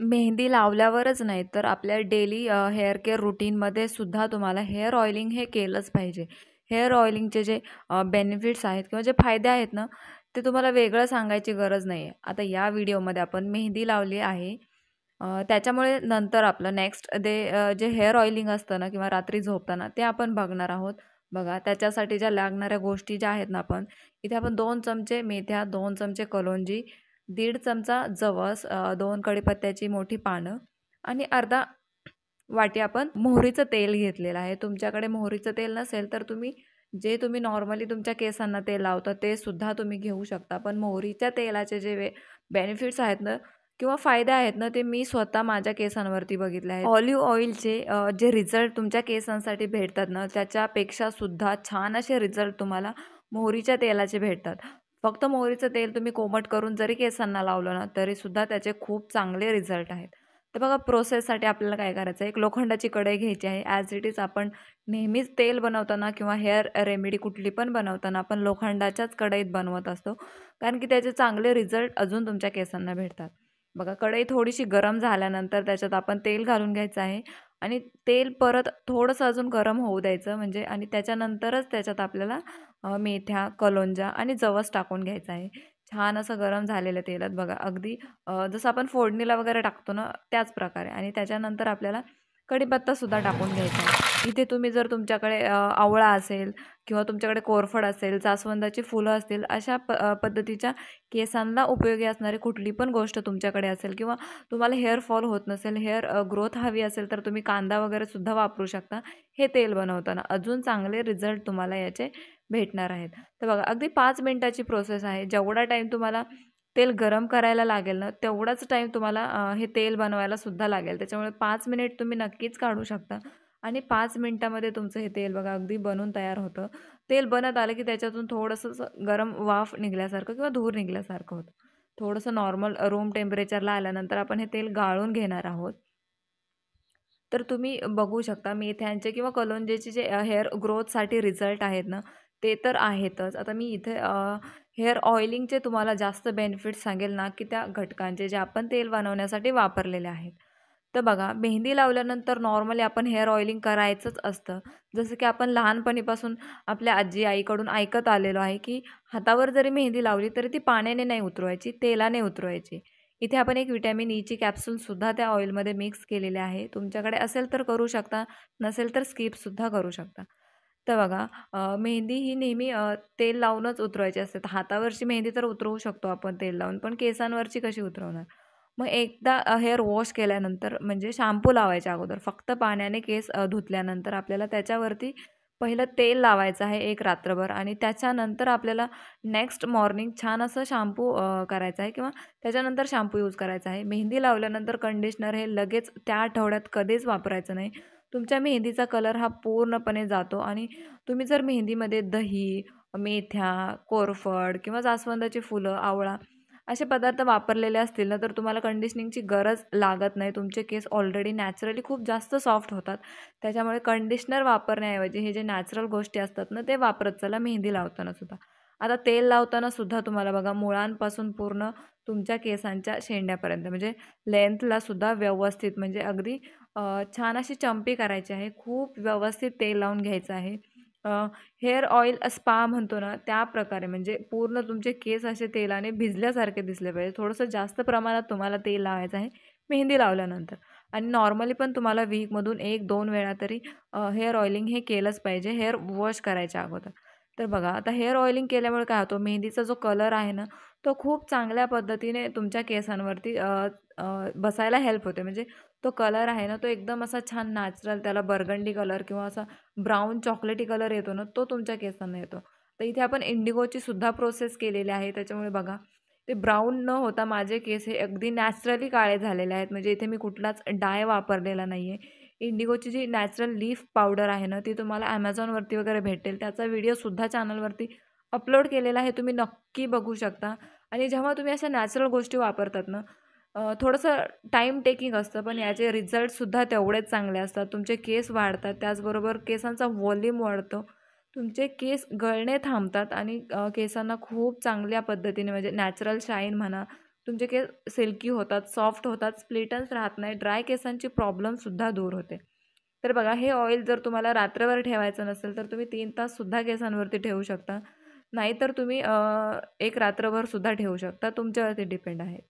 मेहंदी लावल्यावरच नाही तर आपल्या डेली हेअर केअर रुटीनमध्ये सुद्धा तुम्हाला हेअर ऑइलिंग हे केलंच पाहिजे हेअर ऑइलिंगचे जे बेनिफिट्स आहेत किंवा जे फायदे आहेत ना ते तुम्हाला वेगळं सांगायची गरज नाही आहे आता या व्हिडिओमध्ये आपण मेहंदी लावली आहे त्याच्यामुळे नंतर आपलं नेक्स्ट डे जे हेअर ऑइलिंग असतं ना किंवा रात्री झोपताना ते आपण बघणार आहोत बघा त्याच्यासाठी ज्या लागणाऱ्या गोष्टी ज्या आहेत ना आपण इथे आपण दोन चमचे मेथ्या दोन चमचे कलोंजी दीड चमचा जवस दोन कडीपत्त्याची मोठी पानं आणि अर्धा वाटी आपण मोहरीचं तेल घेतलेलं आहे तुमच्याकडे मोहरीचं तेल नसेल तर तुम्ही जे तुम्ही नॉर्मली तुमच्या केसांना तेल लावता ते सुद्धा तुम्ही घेऊ शकता पण मोहरीच्या तेलाचे जे वे बेनिफिट्स आहेत ना किंवा फायदे आहेत ना ते मी स्वतः माझ्या केसांवरती बघितले आहे ऑलिव्ह ऑइलचे जे रिझल्ट तुमच्या केसांसाठी भेटतात ना त्याच्यापेक्षा सुद्धा छान असे रिझल्ट तुम्हाला मोहरीच्या तेलाचे भेटतात फक्त मोहरीचं तेल तुम्ही कोमट करून जरी केसांना लावलं ना तरीसुद्धा त्याचे खूप चांगले रिझल्ट आहेत तर बघा प्रोसेससाठी आपल्याला काय करायचं आहे एक लोखंडाची कढई घ्यायची आहे ॲज इट इज आपण नेहमीच तेल बनवताना किंवा हेअर रेमेडी कुठली पण बनवताना आपण लोखंडाच्याच कढईत बनवत असतो कारण की त्याचे चांगले रिझल्ट अजून तुमच्या केसांना भेटतात बघा कढई थोडीशी गरम झाल्यानंतर त्याच्यात आपण तेल घालून घ्यायचं आहे आणि तेल परत थोडंसं अजून गरम होऊ द्यायचं म्हणजे आणि त्याच्यानंतरच त्याच्यात आपल्याला मेथ्या कलोंजा आणि जवस टाकून घ्यायचं आहे छान असं गरम झालेलं तेलात बघा अगदी जसं आपण फोडणीला वगैरे टाकतो ना त्याच प्रकारे आणि त्याच्यानंतर आपल्याला कढीपत्तासुद्धा टाकून घ्यायचा इथे तुम्ही जर तुमच्याकडे आवळा असेल किंवा तुमच्याकडे कोरफड असेल जास्वंदाची फुलं असतील अशा प पद्धतीच्या केसांना उपयोगी असणारी कुठली पण गोष्ट तुमच्याकडे असेल किंवा तुम्हाला हेअर फॉल होत नसेल हेअर ग्रोथ हवी असेल तर तुम्ही कांदा वगैरेसुद्धा वापरू शकता हे तेल बनवताना अजून चांगले रिझल्ट तुम्हाला याचे भेटणार आहेत तर बघा अगदी पाच मिनटाची प्रोसेस आहे जेवढा टाईम तुम्हाला तेल गरम करायला लागेल ना तेवढाच टाईम तुम्हाला हे तेल बनवायला सुद्धा लागेल त्याच्यामुळे पाच मिनिट तुम्ही नक्कीच काढू शकता आणि पाच मिनटामध्ये तुमचं हे तेल बघा अगदी बनून तयार होतं तेल बनत आलं की त्याच्यातून थोडंसं गरम वाफ निघल्यासारखं किंवा धूर निघल्यासारखं होतं थोडंसं नॉर्मल रूम टेम्परेचरला आल्यानंतर आपण हे तेल गाळून घेणार आहोत तर तुम्ही बघू शकता मेथ्यांचे किंवा कलोंजेचे जे हेअर ग्रोथसाठी रिझल्ट आहेत ना ते तर आहेतच आता मी इथे हेअर ऑइलिंगचे तुम्हाला जास्त बेनिफिट्स सांगेल ना की त्या घटकांचे जे आपण तेल बनवण्यासाठी वापरलेले आहेत तर बघा मेहंदी लावल्यानंतर नॉर्मली आपण हेअर ऑइलिंग करायचंच असतं जसं की आपण लहानपणीपासून आपल्या आजी आईकडून ऐकत आलेलो आहे की हातावर जरी मेहंदी लावली तरी ती पाण्याने नाही उतरवायची तेलाने उतरवायची इथे आपण एक विटॅमिन ईची e कॅप्सूलसुद्धा त्या ऑइलमध्ये मिक्स केलेले आहे तुमच्याकडे असेल तर करू शकता नसेल तर स्किपसुद्धा करू शकता तर बघा मेहंदी ही नेहमी तेल लावूनच उतरवायची असते हातावरची मेहंदी तर उतरवू शकतो आपण तेल लावून पण केसांवरची कशी उतरवणार मग एकदा हेअर वॉश केल्यानंतर म्हणजे शॅम्पू लावायच्या अगोदर फक्त पाण्याने केस धुतल्यानंतर आपल्याला त्याच्यावरती पहिलं तेल लावायचं आहे एक रात्रभर आणि त्याच्यानंतर आपल्याला नेक्स्ट मॉर्निंग छान असं शॅम्पू करायचा आहे किंवा त्याच्यानंतर शॅम्पू यूज करायचा आहे मेहंदी लावल्यानंतर कंडिशनर हे लगेच त्या आठवड्यात कधीच वापरायचं नाही तुमच्या मेहंदीचा कलर हा पूर्णपणे जातो आणि तुम्ही जर मेहंदीमध्ये दही मेथ्या कोरफड किंवा जास्वंदाची फुलं आवळा असे पदार्थ वापरलेले असतील ना तर तुम्हाला कंडिशनिंगची गरज लागत नाही तुमचे केस ऑलरेडी नॅचरली खूप जास्त सॉफ्ट होतात त्याच्यामुळे कंडिशनर वापरण्याऐवजी हे जे नॅचरल गोष्टी असतात ना ते वापरत चला मेहंदी लावताना सुद्धा आता तेल लावताना सुद्धा तुम्हाला बघा मुळांपासून पूर्ण तुमच्या केसांच्या शेंड्यापर्यंत म्हणजे लेंथला सुद्धा व्यवस्थित म्हणजे अगदी छान अशी चंपी करायची आहे खूप व्यवस्थित तेल लावून घ्यायचं आहे हेअर ऑइल स्पा म्हणतो ना त्या प्रकारे म्हणजे पूर्ण तुमचे केस असे तेलाने भिजल्यासारखे दिसले पाहिजे थोडंसं जास्त प्रमाणात तुम्हाला तेल लावायचं आहे मेहंदी लावल्यानंतर आणि नॉर्मली पण तुम्हाला वीकमधून एक दोन वेळा तरी हेअर ऑइलिंग हे केलंच पाहिजे हेअर वॉश करायच्या अगोदर तर बघा आता हेअर ऑइलिंग केल्यामुळे काय होतो मेहंदीचा जो कलर आहे ना तो खूप चांगल्या पद्धतीने तुमच्या केसांवरती बसायला हेल्प होते म्हणजे तो कलर आहे ना तो एकदम असा छान नॅचरल त्याला बर्गंडी कलर किंवा असा ब्राऊन चॉकलेटी कलर येतो ना तो तुमच्या केसांना येतो तर इथे आपण इंडिगोची सुद्धा प्रोसेस केलेली आहे त्याच्यामुळे बघा ते ब्राऊन न होता माझे केस हे अगदी नॅचरली काळे झालेले आहेत म्हणजे इथे मी कुठलाच डाय वापरलेला नाही आहे इंडिगोची जी नॅचरल लीफ पावडर आहे ना ती तुम्हाला ॲमेझॉनवरती वगैरे भेटेल त्याचा व्हिडिओसुद्धा चॅनलवरती अपलोड केलेला आहे तुम्ही नक्की बघू शकता आणि जेव्हा तुम्ही अशा नॅचरल गोष्टी वापरतात ना थोडंसं टाईम टेकिंग असतं पण याचे रिझल्टसुद्धा तेवढेच चांगले असतात तुमचे केस वाढतात त्याचबरोबर केसांचा व्हॉल्यूम वाढतो तुमचे केस गळणे थांबतात आणि केसांना खूप चांगल्या पद्धतीने म्हणजे नॅचरल शाईन म्हणा तुमचे केस सिल्की होतात सॉफ्ट होतात स्प्लिटन्स राहत नाही ड्राय केसांची प्रॉब्लेमसुद्धा दूर होते तर बघा हे ऑइल जर तुम्हाला रात्रभर ठेवायचं नसेल तर तुम्ही तीन ताससुद्धा केसांवरती ठेवू शकता नाहीतर तुम्ही एक रात्रभरसुद्धा ठेवू शकता तुमच्यावरती डिपेंड आहे